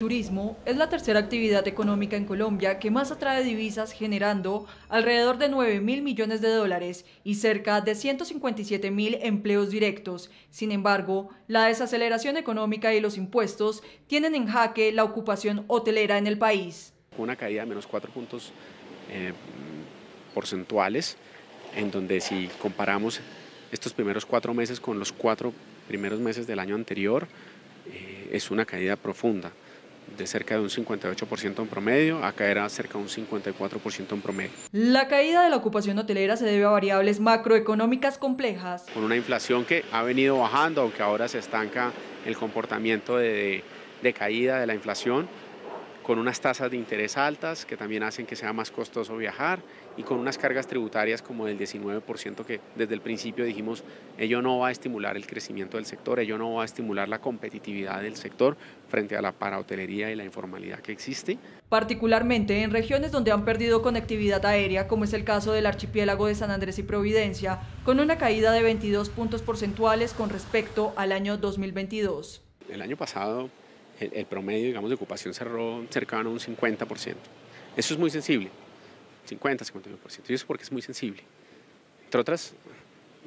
Turismo es la tercera actividad económica en Colombia que más atrae divisas generando alrededor de 9 mil millones de dólares y cerca de 157 mil empleos directos. Sin embargo, la desaceleración económica y los impuestos tienen en jaque la ocupación hotelera en el país. Una caída de menos cuatro puntos eh, porcentuales, en donde si comparamos estos primeros cuatro meses con los cuatro primeros meses del año anterior, eh, es una caída profunda de cerca de un 58% en promedio a caer a cerca de un 54% en promedio. La caída de la ocupación hotelera se debe a variables macroeconómicas complejas. Con una inflación que ha venido bajando, aunque ahora se estanca el comportamiento de, de caída de la inflación, con unas tasas de interés altas que también hacen que sea más costoso viajar y con unas cargas tributarias como del 19% que desde el principio dijimos, ello no va a estimular el crecimiento del sector, ello no va a estimular la competitividad del sector frente a la parahotelería y la informalidad que existe. Particularmente en regiones donde han perdido conectividad aérea, como es el caso del archipiélago de San Andrés y Providencia, con una caída de 22 puntos porcentuales con respecto al año 2022. El año pasado el, promedio digamos, de ocupación cerró cercano a un 50%. Eso es muy sensible, 50, 51%. Y eso porque es muy sensible. Entre otras,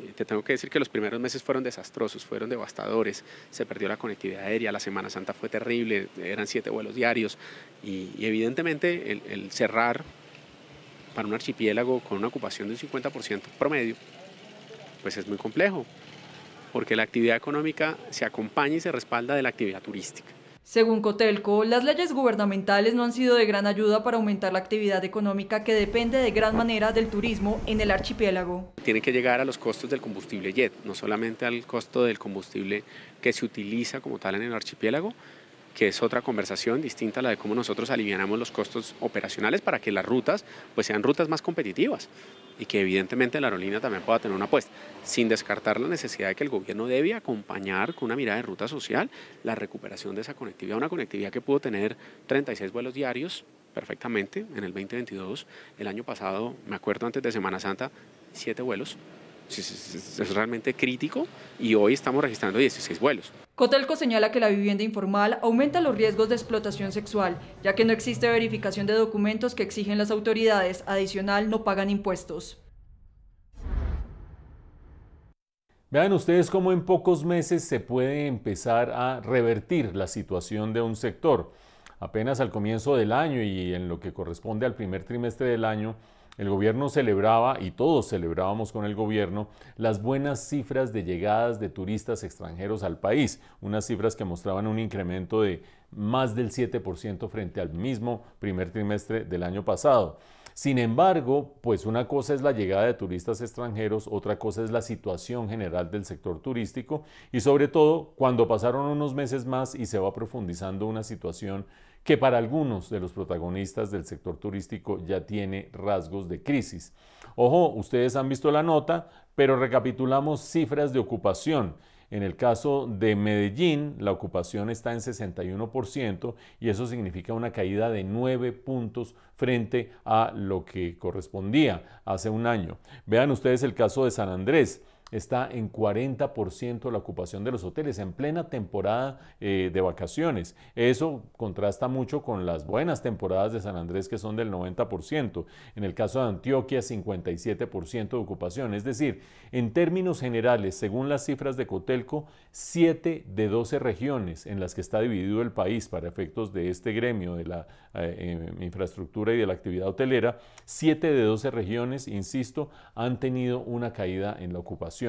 eh, te tengo que decir que los primeros meses fueron desastrosos, fueron devastadores, se perdió la conectividad aérea, la Semana Santa fue terrible, eran siete vuelos diarios y, evidentemente el, cerrar para un archipiélago con una ocupación del 50% promedio, pues es muy complejo, porque la actividad económica se acompaña y se respalda de la actividad turística. Según Cotelco, las leyes gubernamentales no han sido de gran ayuda para aumentar la actividad económica que depende de gran manera del turismo en el archipiélago. Tiene que llegar a los costos del combustible jet, no solamente al costo del combustible que se utiliza como tal en el archipiélago, que es otra conversación distinta a la de cómo nosotros aliviamos los costos operacionales para que las rutas pues sean rutas más competitivas y que evidentemente la aerolínea también pueda tener una apuesta, sin descartar la necesidad de que el gobierno debe acompañar con una mirada de ruta social la recuperación de esa conectividad, una conectividad que pudo tener 36 vuelos diarios perfectamente en el 2022, el año pasado, me acuerdo antes de Semana Santa, 7 vuelos, es realmente crítico y hoy estamos registrando 16 vuelos. Cotelco señala que la vivienda informal aumenta los riesgos de explotación sexual, ya que no existe verificación de documentos que exigen las autoridades, adicional no pagan impuestos. Vean ustedes cómo en pocos meses se puede empezar a revertir la situación de un sector. Apenas al comienzo del año y en lo que corresponde al primer trimestre del año, el gobierno celebraba, y todos celebrábamos con el gobierno, las buenas cifras de llegadas de turistas extranjeros al país, unas cifras que mostraban un incremento de más del 7% frente al mismo primer trimestre del año pasado. Sin embargo, pues una cosa es la llegada de turistas extranjeros, otra cosa es la situación general del sector turístico y sobre todo cuando pasaron unos meses más y se va profundizando una situación que para algunos de los protagonistas del sector turístico ya tiene rasgos de crisis. Ojo, ustedes han visto la nota, pero recapitulamos cifras de ocupación. En el caso de Medellín, la ocupación está en 61% y eso significa una caída de 9 puntos frente a lo que correspondía hace un año. Vean ustedes el caso de San Andrés está en 40% la ocupación de los hoteles en plena temporada eh, de vacaciones. Eso contrasta mucho con las buenas temporadas de San Andrés que son del 90%. En el caso de Antioquia, 57% de ocupación. Es decir, en términos generales, según las cifras de Cotelco, 7 de 12 regiones en las que está dividido el país para efectos de este gremio de la eh, em, infraestructura y de la actividad hotelera, 7 de 12 regiones, insisto, han tenido una caída en la ocupación.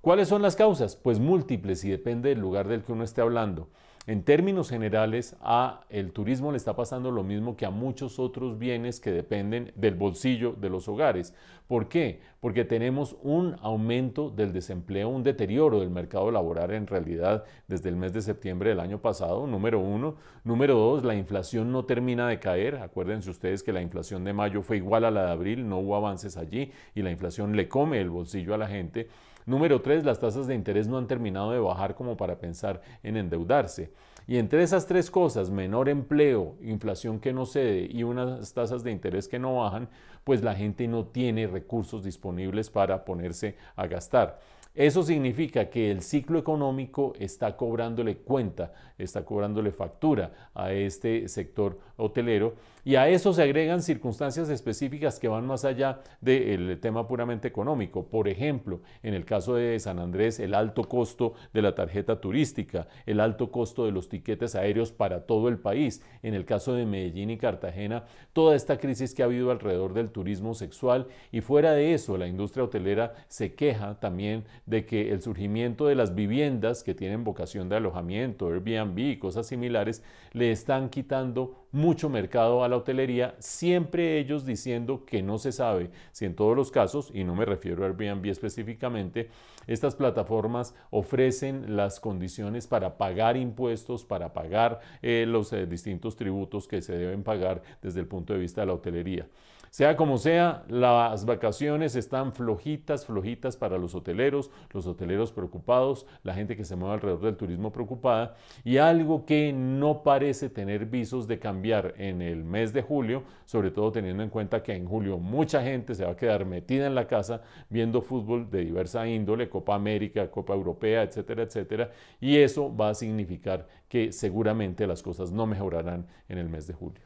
¿Cuáles son las causas? Pues múltiples y depende del lugar del que uno esté hablando. En términos generales, a el turismo le está pasando lo mismo que a muchos otros bienes que dependen del bolsillo de los hogares. ¿Por qué? Porque tenemos un aumento del desempleo, un deterioro del mercado laboral en realidad desde el mes de septiembre del año pasado, número uno. Número dos, la inflación no termina de caer. Acuérdense ustedes que la inflación de mayo fue igual a la de abril, no hubo avances allí y la inflación le come el bolsillo a la gente. Número tres, las tasas de interés no han terminado de bajar como para pensar en endeudarse. Y entre esas tres cosas, menor empleo, inflación que no cede y unas tasas de interés que no bajan, pues la gente no tiene recursos disponibles para ponerse a gastar. Eso significa que el ciclo económico está cobrándole cuenta, está cobrándole factura a este sector hotelero y a eso se agregan circunstancias específicas que van más allá del tema puramente económico. Por ejemplo, en el caso de San Andrés, el alto costo de la tarjeta turística, el alto costo de los tiquetes aéreos para todo el país. En el caso de Medellín y Cartagena, toda esta crisis que ha habido alrededor del turismo sexual y fuera de eso, la industria hotelera se queja también de que el surgimiento de las viviendas que tienen vocación de alojamiento, Airbnb y cosas similares, le están quitando mucho mercado a la hotelería, siempre ellos diciendo que no se sabe si en todos los casos, y no me refiero a Airbnb específicamente, estas plataformas ofrecen las condiciones para pagar impuestos, para pagar eh, los eh, distintos tributos que se deben pagar desde el punto de vista de la hotelería. Sea como sea, las vacaciones están flojitas, flojitas para los hoteleros, los hoteleros preocupados, la gente que se mueve alrededor del turismo preocupada y algo que no parece tener visos de cambiar en el mes de julio, sobre todo teniendo en cuenta que en julio mucha gente se va a quedar metida en la casa viendo fútbol de diversa índole, Copa América, Copa Europea, etcétera, etcétera, y eso va a significar que seguramente las cosas no mejorarán en el mes de julio.